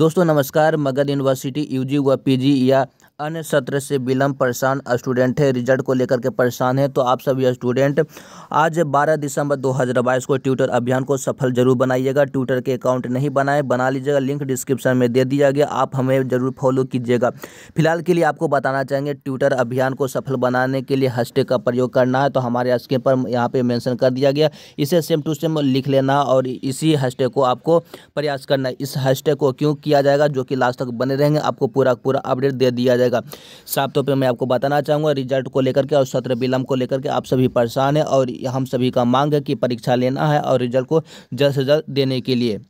दोस्तों नमस्कार Magadh university UG व पीजी या अन्य सत्र से विलम्ब परेशान स्टूडेंट है रिजल्ट को लेकर के परेशान है तो आप सभी स्टूडेंट आज 12 दिसंबर 2022 को ट्विटर अभियान को सफल जरूर बनाइएगा ट्विटर के अकाउंट नहीं बनाए बना लीजिएगा लिंक डिस्क्रिप्शन में दे दिया गया आप हमें जरूर फॉलो कीजिएगा फिलहाल के लिए आपको बताना चाहेंगे ट्विटर अभियान को सफल बनाने के लिए हस्टे का प्रयोग करना है तो हमारे स्क्रीन पर यहाँ पर मैंसन कर दिया गया इसे सेम टू सेम लिख लेना और इसी हस्टे को आपको प्रयास करना इस हस्टे को क्यों किया जाएगा जो कि लास्ट तक बने रहेंगे आपको पूरा पूरा अपडेट दे दिया जाएगा जाएगा साफ तौर पर मैं आपको बताना चाहूँगा रिजल्ट को लेकर के और सत्र विलम्ब को लेकर के आप सभी परेशान हैं और हम सभी का मांग है कि परीक्षा लेना है और रिजल्ट को जल्द से जल्द देने के लिए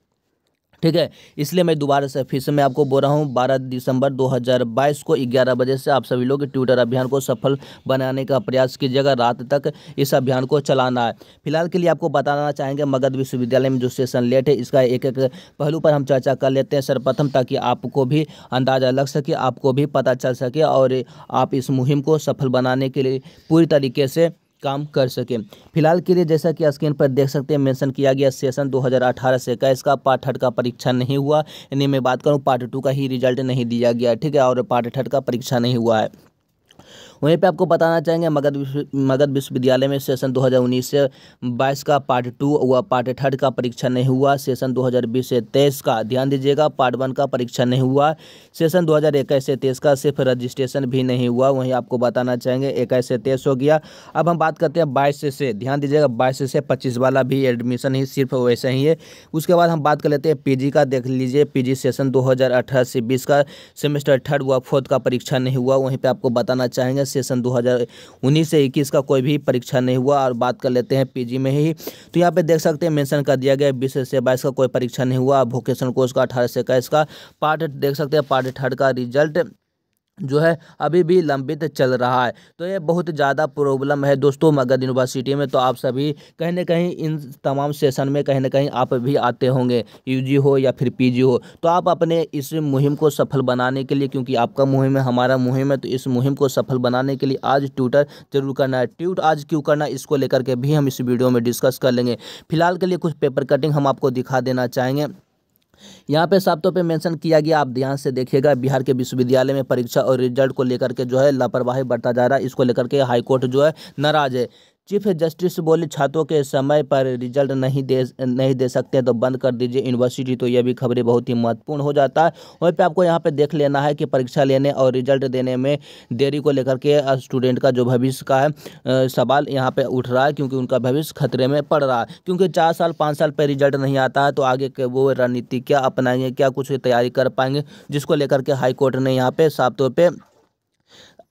ठीक है इसलिए मैं दोबारा से फिर से मैं आपको बोल रहा हूँ बारह दिसंबर 2022 को ग्यारह बजे से आप सभी लोग ट्विटर अभियान को सफल बनाने का प्रयास कीजिएगा रात तक इस अभियान को चलाना है फिलहाल के लिए आपको बताना चाहेंगे मगध विश्वविद्यालय में जो सेशन लेट है इसका एक एक पहलू पर हम चर्चा कर लेते हैं सर्वप्रथम ताकि आपको भी अंदाज़ा लग सके आपको भी पता चल सके और आप इस मुहिम को सफल बनाने के लिए पूरी तरीके से काम कर सके फिलहाल के लिए जैसा कि स्क्रीन पर देख सकते हैं मेंशन किया गया सेशन 2018 से इक्कीस का पार्ट थर्ड का परीक्षा नहीं हुआ यानी मैं बात करूँ पार्ट टू का ही रिजल्ट नहीं दिया गया ठीक है और पार्ट थर्ड का परीक्षा नहीं हुआ है वहीं पे आपको बताना चाहेंगे मगध विश्व मगध विश्वविद्यालय में सेशन 2019 से 22 का पार्ट टू व पार्ट थर्ड का परीक्षा नहीं हुआ सेशन 2020 से 23 का ध्यान दीजिएगा पार्ट वन का परीक्षा नहीं हुआ सेशन 2021 से 23 का सिर्फ रजिस्ट्रेशन भी नहीं हुआ वहीं आपको बताना चाहेंगे इक्कीस से तेईस हो गया अब हम बात करते हैं बाईस से ध्यान दीजिएगा बाईस से पच्चीस वाला भी एडमिशन ही सिर्फ वैसे ही है उसके बाद हम बात कर लेते हैं पी का देख लीजिए पी सेशन दो से बीस का सेमेस्टर थर्ड व फोर्थ का परीक्षा नहीं हुआ वहीं पर आपको बताना चाहेंगे सेशन 2019 से 21 का कोई भी परीक्षा नहीं हुआ और बात कर लेते हैं पीजी में ही तो यहाँ पे देख सकते हैं मेंशन कर दिया गया बीस से बाईस का कोई परीक्षा नहीं हुआ वोकेशन कोर्स का अठारह से इक्कीस का पार्ट देख सकते हैं पार्ट थर्ड का रिजल्ट जो है अभी भी लंबित चल रहा है तो ये बहुत ज़्यादा प्रॉब्लम है दोस्तों मगध यूनिवर्सिटी में तो आप सभी कहीं ना कहीं इन तमाम सेशन में कहीं ना कहीं आप भी आते होंगे यूजी हो या फिर पीजी हो तो आप अपने इस मुहिम को सफल बनाने के लिए क्योंकि आपका मुहिम है हमारा मुहिम है तो इस मुहिम को सफल बनाने के लिए आज ट्यूटर जरूर करना है ट्यूट आज क्यों करना इसको लेकर के भी हम इस वीडियो में डिस्कस कर लेंगे फिलहाल के लिए कुछ पेपर कटिंग हम आपको दिखा देना चाहेंगे यहाँ पे साफ तौर पर मैंशन किया गया आप ध्यान से देखिएगा बिहार के विश्वविद्यालय में परीक्षा और रिजल्ट को लेकर के जो है लापरवाही बरता जा रहा है इसको लेकर के हाईकोर्ट जो है नाराज है चीफ जस्टिस बोले छात्रों के समय पर रिजल्ट नहीं दे नहीं दे सकते तो बंद कर दीजिए यूनिवर्सिटी तो यह भी खबरें बहुत ही महत्वपूर्ण हो जाता है वहीं पे आपको यहाँ पे देख लेना है कि परीक्षा लेने और रिजल्ट देने में देरी को लेकर के स्टूडेंट का जो भविष्य का है सवाल यहाँ पर उठ रहा है क्योंकि उनका भविष्य खतरे में पड़ रहा है क्योंकि चार साल पाँच साल पर रिजल्ट नहीं आता है तो आगे के वो रणनीति क्या अपनाएंगे क्या कुछ तैयारी कर पाएंगे जिसको लेकर के हाईकोर्ट ने यहाँ पर साफ तौर पर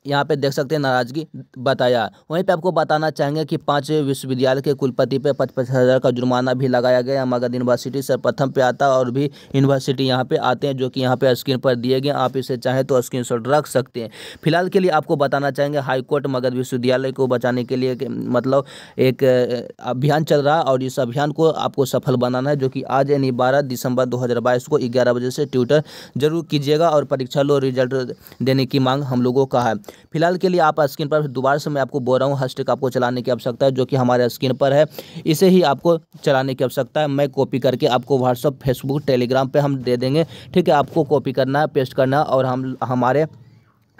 यहाँ पे देख सकते हैं नाराजगी बताया वहीं पे आपको बताना चाहेंगे कि पांच विश्वविद्यालय के कुलपति पे पचपन हज़ार का जुर्माना भी लगाया गया मगध यूनिवर्सिटी सर प्रथम पे आता और भी यूनिवर्सिटी यहाँ पे आते हैं जो कि यहाँ पे स्क्रीन पर दिए गए आप इसे चाहें तो स्क्रीन रख सकते हैं फिलहाल के लिए आपको बताना चाहेंगे हाईकोर्ट मगध विश्वविद्यालय को बचाने के लिए मतलब एक अभियान चल रहा है और इस अभियान को आपको सफल बनाना है जो कि आज यानी बारह दिसंबर दो को ग्यारह बजे से ट्विटर जरूर कीजिएगा और परीक्षा लो रिजल्ट देने की मांग हम लोगों का है फिलहाल के लिए आप स्क्रीन पर दोबारा से मैं आपको बोल रहा हूँ हस्टेक आपको चलाने की आवश्यकता है जो कि हमारे स्क्रीन पर है इसे ही आपको चलाने की आवश्यकता है मैं कॉपी करके आपको व्हाट्सअप फेसबुक टेलीग्राम पर हम दे देंगे ठीक है आपको कॉपी करना है पेस्ट करना है और हम हमारे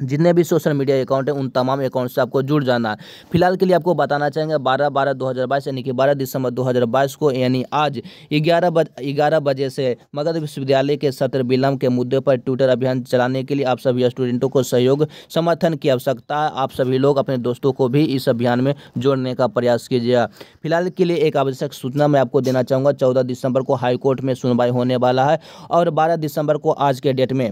जितने भी सोशल मीडिया अकाउंट हैं उन तमाम अकाउंट से आपको जुड़ जाना है फिलहाल के लिए आपको बताना चाहेंगे बारह बारह दो हज़ार बाईस यानी कि बारह दिसंबर दो हज़ार बाईस को यानी आज ग्यारह बज ग्यारह बजे से मगध विश्वविद्यालय के सत्र विलम्ब के मुद्दे पर ट्विटर अभियान चलाने के लिए आप सभी स्टूडेंटों को सहयोग समर्थन की आवश्यकता है आप सभी लोग अपने दोस्तों को भी इस अभियान में जोड़ने का प्रयास कीजिएगा फिलहाल के लिए एक आवश्यक सूचना मैं आपको देना चाहूँगा चौदह दिसंबर को हाईकोर्ट में सुनवाई होने वाला है और बारह दिसंबर को आज के डेट में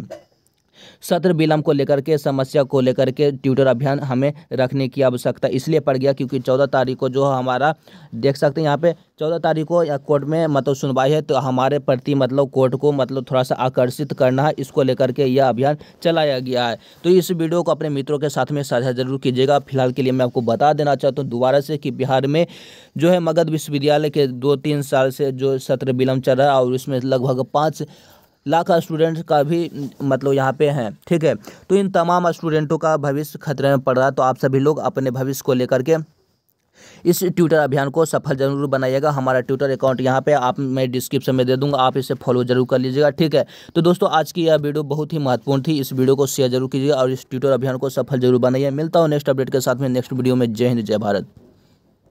सत्र विलम्ब को लेकर के समस्या को लेकर के ट्यूटर अभियान हमें रखने की आवश्यकता इसलिए पड़ गया क्योंकि चौदह तारीख को जो हमारा देख सकते हैं यहाँ पे चौदह तारीख को कोर्ट में मतलब सुनवाई है तो हमारे प्रति मतलब कोर्ट को मतलब थोड़ा सा आकर्षित करना है इसको लेकर के यह अभियान चलाया गया है तो इस वीडियो को अपने मित्रों के साथ में साझा जरूर कीजिएगा फिलहाल के लिए मैं आपको बता देना चाहता हूँ दोबारा से कि बिहार में जो है मगध विश्वविद्यालय के दो तीन साल से जो सत्र विलम्ब चल रहा है और उसमें लगभग पाँच लाख स्टूडेंट्स का भी मतलब यहाँ पे हैं ठीक है तो इन तमाम स्टूडेंटों का भविष्य खतरे में पड़ रहा है तो आप सभी लोग अपने भविष्य को लेकर के इस ट्विटर अभियान को सफल जरूर बनाइएगा हमारा ट्विटर अकाउंट यहाँ पे आप मैं डिस्क्रिप्शन में दे दूंगा आप इसे फॉलो जरूर कर लीजिएगा ठीक है तो दोस्तों आज की यह वीडियो बहुत ही महत्वपूर्ण थी इस वीडियो को शेयर जरूर कीजिएगा और इस ट्विटर अभियान को सफल जरूर बनाइए मिलता हूँ नेक्स्ट अपडेट के साथ में नेक्स्ट वीडियो में जय हिंद जय भारत